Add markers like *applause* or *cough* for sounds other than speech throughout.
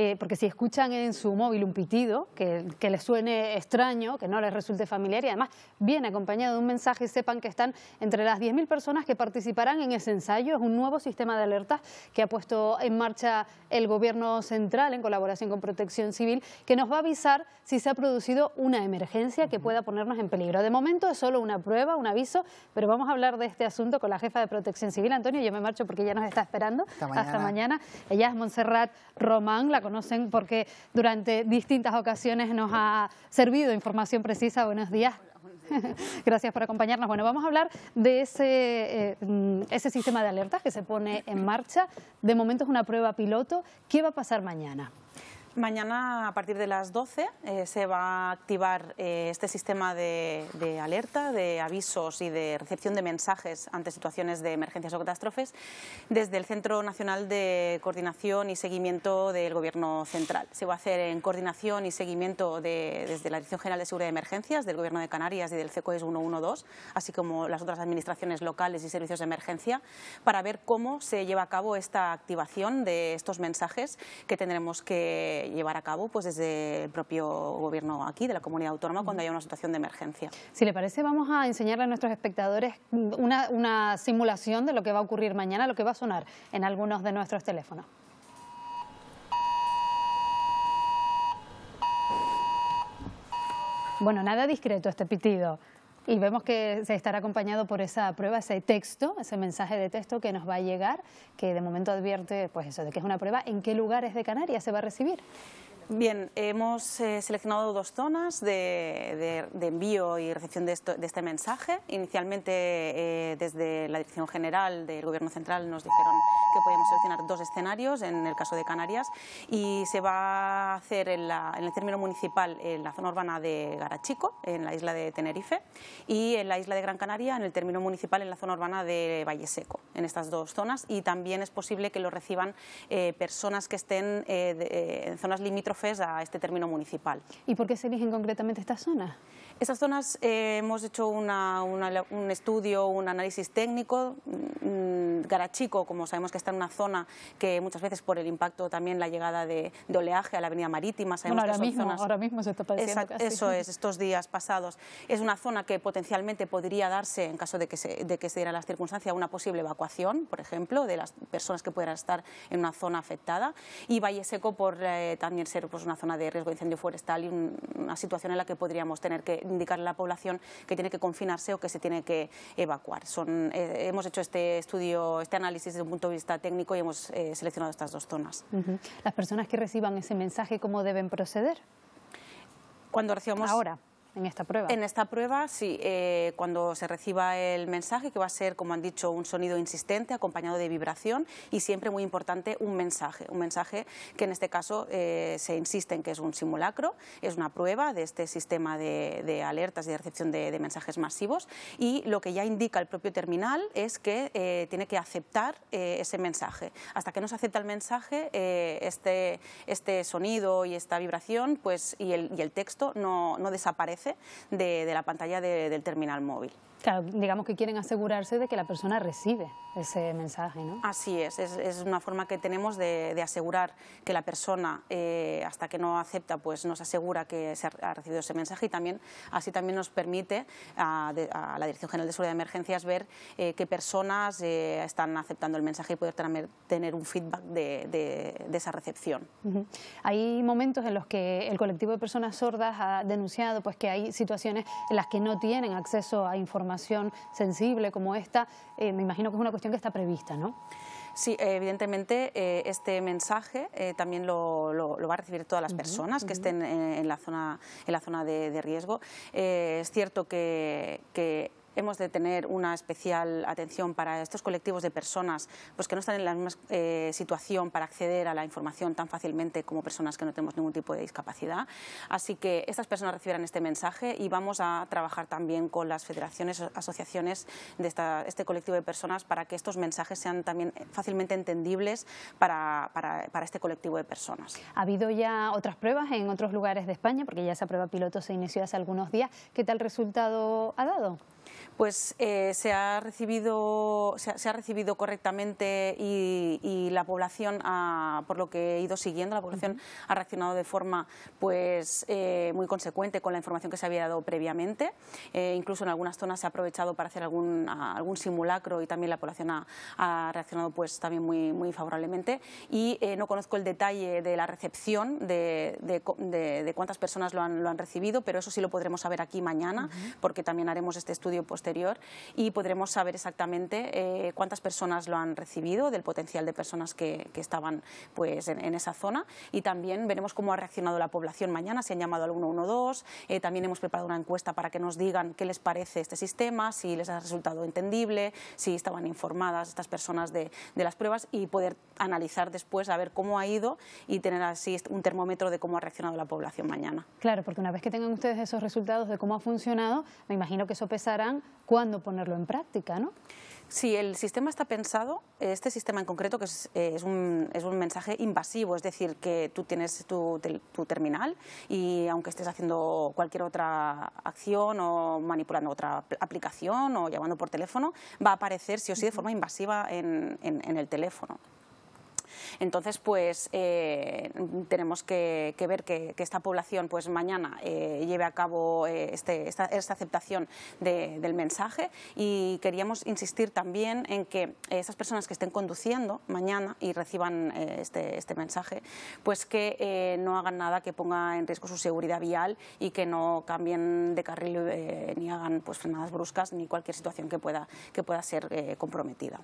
Eh, porque si escuchan en su móvil un pitido que, les suene extraño, que no les resulte familiar y además viene acompañado de un mensaje, sepan que están entre las 10.000 personas que participarán en ese ensayo. Es un nuevo sistema de alertas que ha puesto en marcha el Gobierno Central en colaboración con Protección Civil, que nos va a avisar si se ha producido una emergencia que pueda ponernos en peligro. De momento es solo una prueba, un aviso, pero vamos a hablar de este asunto con la jefa de Protección Civil, Antonio. Yo me marcho porque ya nos está esperando. Hasta mañana. Ella es Montserrat Román, la conocen porque durante distintas ocasiones nos ha servido información precisa. Buenos días. *laughs* Gracias por acompañarnos. Bueno, vamos a hablar de ese, eh, ese sistema de alertas que se pone en marcha. De momento es una prueba piloto. ¿Qué va a pasar mañana? mañana a partir de las 12 eh, se va a activar eh, este sistema de, alerta, de avisos y de recepción de mensajes ante situaciones de emergencias o catástrofes desde el Centro Nacional de Coordinación y Seguimiento del Gobierno Central. Se va a hacer en coordinación y seguimiento desde la Dirección General de Seguridad de Emergencias, del Gobierno de Canarias y del CECOES 112, así como las otras administraciones locales y servicios de emergencia, para ver cómo se lleva a cabo esta activación de estos mensajes que tendremos que llevar a cabo pues desde el propio gobierno aquí, de la comunidad autónoma, cuando haya una situación de emergencia. Si le parece, vamos a enseñarle a nuestros espectadores una simulación de lo que va a ocurrir mañana, lo que va a sonar en algunos de nuestros teléfonos. Bueno, nada discreto este pitido y vemos que se estará acompañado por esa prueba, ese texto, ese mensaje de texto que nos va a llegar, que de momento advierte pues eso, de que es una prueba, en qué lugares de Canarias se va a recibir. Bien, hemos eh, seleccionado dos zonas de, envío y recepción de, este mensaje. Inicialmente, eh, desde la Dirección General del Gobierno Central nos dijeron que podíamos seleccionar dos escenarios en el caso de Canarias y se va a hacer en, el término municipal en la zona urbana de Garachico, en la isla de Tenerife, y en la isla de Gran Canaria, en el término municipal en la zona urbana de Valleseco, en estas dos zonas. Y también es posible que lo reciban eh, personas que estén en zonas limítrofes a este término municipal. ¿Y por qué se eligen concretamente estas zonas? Estas zonas eh, hemos hecho un estudio, un análisis técnico. Mm, Garachico, como sabemos que está en una zona que muchas veces por el impacto también la llegada de, oleaje a la avenida marítima, sabemos ahora que zonas... ahora mismo se Eso es, estos días pasados. Es una zona que potencialmente podría darse, en caso de que se, de que se dieran las circunstancias, una posible evacuación, por ejemplo, de las personas que pudieran estar en una zona afectada. Y Valle Seco por eh, también ser pues, una zona de riesgo de incendio forestal y una situación en la que podríamos tener que indicarle a la población que tiene que confinarse o que se tiene que evacuar. Eh, hemos hecho este estudio este análisis desde un punto de vista técnico y hemos eh, seleccionado estas dos zonas. ¿Las personas que reciban ese mensaje cómo deben proceder? Cuando recibamos... Ahora en esta prueba. En esta prueba, sí, eh, cuando se reciba el mensaje, que va a ser, como han dicho, un sonido insistente acompañado de vibración y siempre muy importante un mensaje, un mensaje que en este caso eh, se insiste en que es un simulacro, es una prueba de este sistema de, alertas y de recepción de, mensajes masivos y lo que ya indica el propio terminal es que eh, tiene que aceptar ese mensaje. Hasta que no se acepta el mensaje, este, este sonido y esta vibración pues, y, el, y el texto no, no desaparece de, la pantalla del terminal móvil digamos que quieren asegurarse de que la persona recibe ese mensaje, ¿no? Así es, es, una forma que tenemos de, asegurar que la persona, eh, hasta que no acepta, pues nos asegura que se ha, recibido ese mensaje y también así también nos permite a, la Dirección General de Seguridad de Emergencias ver eh, qué personas eh, están aceptando el mensaje y poder tener un feedback de, esa recepción. Hay momentos en los que el colectivo de personas sordas ha denunciado pues, que hay situaciones en las que no tienen acceso a información sensible como esta, eh, me imagino que es una cuestión que está prevista, ¿no? Sí, evidentemente eh, este mensaje eh, también lo, va a recibir todas las personas que estén en, la zona, en la zona de, riesgo. es cierto que, que hemos de tener una especial atención para estos colectivos de personas pues que no están en la misma eh, situación para acceder a la información tan fácilmente como personas que no tenemos ningún tipo de discapacidad. Así que estas personas recibirán este mensaje y vamos a trabajar también con las federaciones, asociaciones de este colectivo de personas para que estos mensajes sean también fácilmente entendibles para, para este colectivo de personas. ¿Ha habido ya otras pruebas en otros lugares de España? Porque ya esa prueba piloto se inició hace algunos días. ¿Qué tal resultado ha dado? pues eh, se, ha recibido, se, ha, recibido correctamente y, la población, por lo que he ido siguiendo, la población ha reaccionado de forma pues, eh, muy consecuente con la información que se había dado previamente. Eh, incluso en algunas zonas se ha aprovechado para hacer algún, algún simulacro y también la población ha, reaccionado pues, también muy, muy favorablemente. Y no conozco el detalle de la recepción, de, cuántas personas lo han, recibido, pero eso sí lo podremos saber aquí mañana, porque también haremos este estudio posterior y podremos saber exactamente eh, cuántas personas lo han recibido, del potencial de personas que, estaban pues, en, esa zona y también veremos cómo ha reaccionado la población mañana, si han llamado al 112, eh, también hemos preparado una encuesta para que nos digan qué les parece este sistema, si les ha resultado entendible, si estaban informadas estas personas de, las pruebas y poder analizar después a ver cómo ha ido y tener así un termómetro de cómo ha reaccionado la población mañana. Claro, porque una vez que tengan ustedes esos resultados de cómo ha funcionado, me imagino que eso pesarán cuándo ponerlo en práctica, ¿no? Sí, el sistema está pensado, este sistema en concreto, que eh, es, un, es un, mensaje invasivo, es decir, que tú tienes tu, tu, terminal y aunque estés haciendo cualquier otra acción o manipulando otra aplicación o llamando por teléfono, va a aparecer sí o sí de forma invasiva en, en el teléfono. Entonces, pues eh, tenemos que, ver que, esta población pues mañana eh, lleve a cabo eh, este, esta, aceptación del mensaje y queríamos insistir también en que esas personas que estén conduciendo mañana y reciban este, este, mensaje, pues que no hagan nada que ponga en riesgo su seguridad vial y que no cambien de carril ni hagan pues frenadas bruscas ni cualquier situación que pueda, que pueda ser comprometida.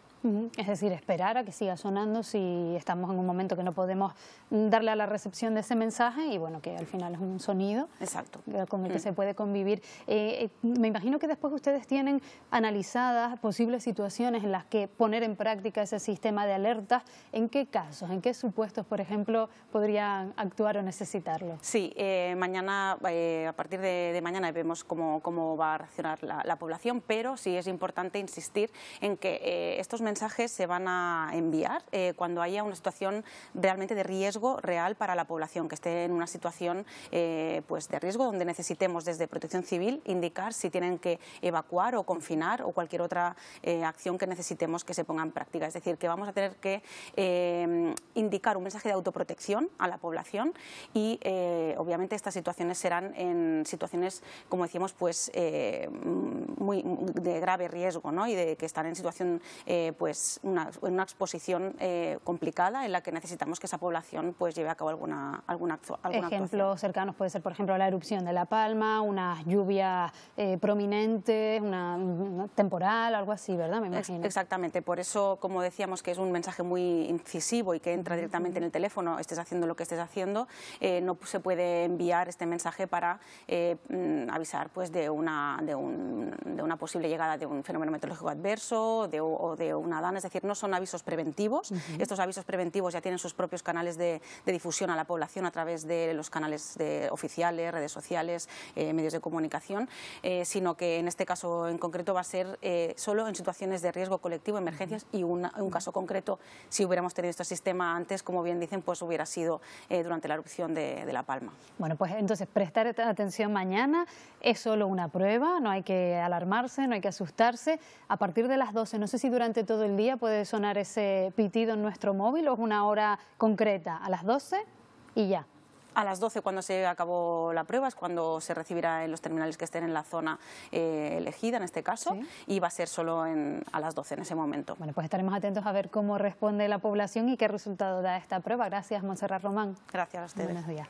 Es decir, esperar a que siga sonando si estamos en un momento que no podemos darle a la recepción de ese mensaje y bueno, que al final es un sonido Exacto. con el que mm. se puede convivir. Eh, eh, me imagino que después ustedes tienen analizadas posibles situaciones en las que poner en práctica ese sistema de alertas. ¿En qué casos, en qué supuestos, por ejemplo, podrían actuar o necesitarlo? Sí, eh, mañana, a partir de, mañana vemos cómo, va a reaccionar la, la, población, pero sí es importante insistir en que estos mensajes se van a enviar cuando haya una situación realmente de riesgo real para la población, que esté en una situación eh, pues de riesgo donde necesitemos desde protección civil indicar si tienen que evacuar o confinar o cualquier otra eh, acción que necesitemos que se ponga en práctica. Es decir, que vamos a tener que eh, indicar un mensaje de autoprotección a la población y obviamente estas situaciones serán en situaciones, como decíamos, pues muy, de grave riesgo ¿no? y de que están en situación, eh, pues, una, una exposición eh, complicada en la que necesitamos que esa población pues, lleve a cabo alguna, alguna, alguna Ejemplo cercanos puede ser, por ejemplo, la erupción de La Palma, eh, una lluvia... ...prominente, una, temporal, algo así, ¿verdad? Me imagino. Exactamente, por eso, como decíamos, que es un mensaje muy incisivo y que entra directamente en el teléfono, estés haciendo lo que estés haciendo, eh, no se puede enviar este mensaje para mm, avisar pues, de, una, de un de una posible llegada de un fenómeno meteorológico adverso o de una dana, es decir, no son avisos preventivos. Estos avisos preventivos ya tienen sus propios canales de, difusión a la población a través de los canales oficiales, redes sociales, eh, medios de comunicación, eh, sino que en este caso en concreto va a ser eh, solo en situaciones de riesgo colectivo, emergencias y un caso concreto, si hubiéramos tenido este sistema antes, como bien dicen, pues hubiera sido durante la erupción de, La Palma. Bueno, pues entonces prestar atención mañana es solo una prueba, no hay que alargar no hay que asustarse. A partir de las 12, no sé si durante todo el día puede sonar ese pitido en nuestro móvil o es una hora concreta, a las 12 y ya. A las 12, cuando se acabó la prueba, es cuando se recibirá en los terminales que estén en la zona eh, elegida, en este caso, y va a ser solo en, a las 12 en ese momento. Bueno, pues estaremos atentos a ver cómo responde la población y qué resultado da esta prueba. Gracias, Monserrat Román. Gracias a ustedes. Buenos días.